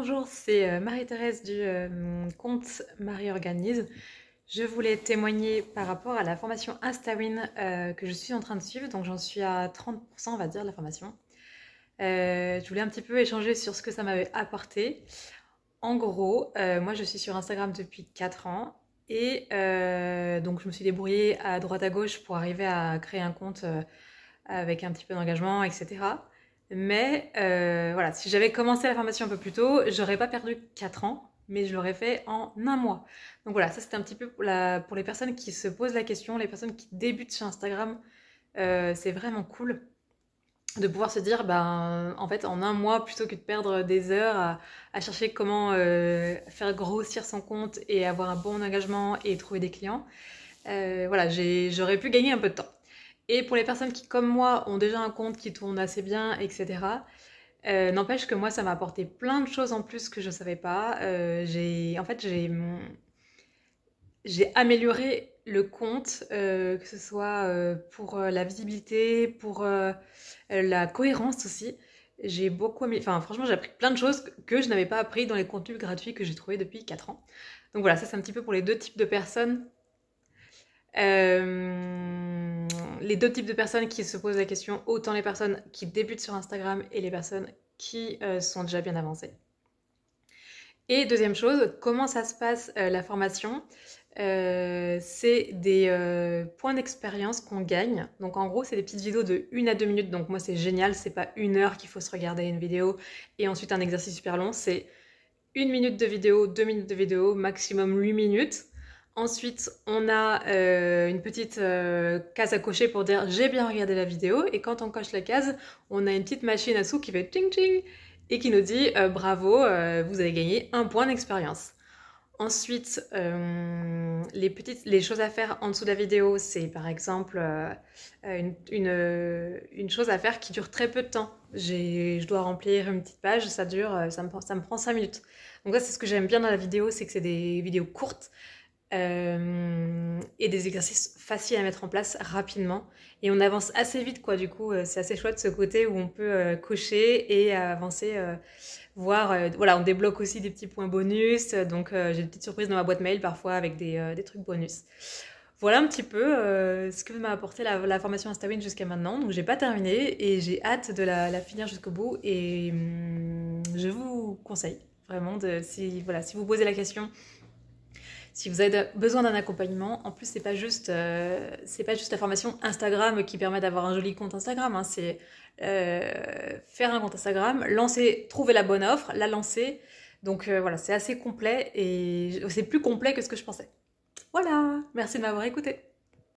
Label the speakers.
Speaker 1: Bonjour, c'est euh, Marie-Thérèse du euh, compte Marie Organise. Je voulais témoigner par rapport à la formation Instawin euh, que je suis en train de suivre, donc j'en suis à 30% on va dire de la formation. je voulais un petit peu échanger sur ce que ça m'avait apporté. En gros, moi je suis sur Instagram depuis 4 ans et donc je me suis débrouillée à droite à gauche pour arriver à créer un compte avec un petit peu d'engagement, etc. Mais euh, voilà, si j'avais commencé la formation un peu plus tôt, j'aurais pas perdu 4 ans, mais je l'aurais fait en un mois. Donc voilà, ça c'était un petit peu pour, les personnes qui se posent la question, les personnes qui débutent sur Instagram, euh, c'est vraiment cool de pouvoir se dire, ben, en fait, en un mois, plutôt que de perdre des heures à, chercher comment euh, faire grossir son compte et avoir un bon engagement et trouver des clients, voilà, j'aurais pu gagner un peu de temps. Et pour les personnes qui, comme moi, ont déjà un compte qui tourne assez bien, etc., euh, N'empêche que moi, ça m'a apporté plein de choses en plus que je ne savais pas. Euh, j'ai, en fait, j'ai, mon... j'ai amélioré le compte, euh, que ce soit pour la visibilité, pour la cohérence aussi. J'ai beaucoup amélioré... Enfin, franchement, j'ai appris plein de choses que je n'avais pas appris dans les contenus gratuits que j'ai trouvés depuis 4 ans. Donc voilà, ça c'est un petit peu pour les deux types de personnes les deux types de personnes qui se posent la question, autant les personnes qui débutent sur Instagram et les personnes qui euh, sont déjà bien avancées. Et deuxième chose, comment ça se passe euh, la formation euh, C'est des points d'expérience qu'on gagne. Donc en gros, c'est des petites vidéos de 1 à 2 minutes. Donc moi, c'est génial, c'est pas une heure qu'il faut se regarder une vidéo et ensuite un exercice super long. C'est une minute de vidéo, deux minutes de vidéo, maximum 8 minutes Ensuite, on a euh, une petite euh, case à cocher pour dire j'ai bien regardé la vidéo. Et quand on coche la case, on a une petite machine à sous qui fait ting ting et qui nous dit euh, bravo, vous avez gagné un point d'expérience. Ensuite, les, petites, les choses à faire en dessous de la vidéo, c'est par exemple une, chose à faire qui dure très peu de temps. Je dois remplir une petite page, ça dure, ça me, ça me prend 5 minutes. Donc ça, c'est ce que j'aime bien dans la vidéo, c'est que c'est des vidéos courtes. Euh, et des exercices faciles à mettre en place rapidement. Et on avance assez vite, quoi. Du coup, euh, c'est assez chouette ce côté où on peut euh, cocher et avancer, voir. voilà, on débloque aussi des petits points bonus. Donc, j'ai des petites surprises dans ma boîte mail parfois avec des, des trucs bonus. Voilà un petit peu ce que m'a apporté la, formation InstaWin jusqu'à maintenant. Donc, j'ai pas terminé et j'ai hâte de la, finir jusqu'au bout. Et hum, je vous conseille vraiment de, si, voilà, si vous posez la question si vous avez besoin d'un accompagnement, en plus c'est pas juste euh, pas juste la formation Instagram qui permet d'avoir un joli compte Instagram, hein. c'est euh, faire un compte Instagram, lancer, trouver la bonne offre, la lancer. Donc euh, voilà, c'est assez complet et c'est plus complet que ce que je pensais. Voilà, merci de m'avoir écouté.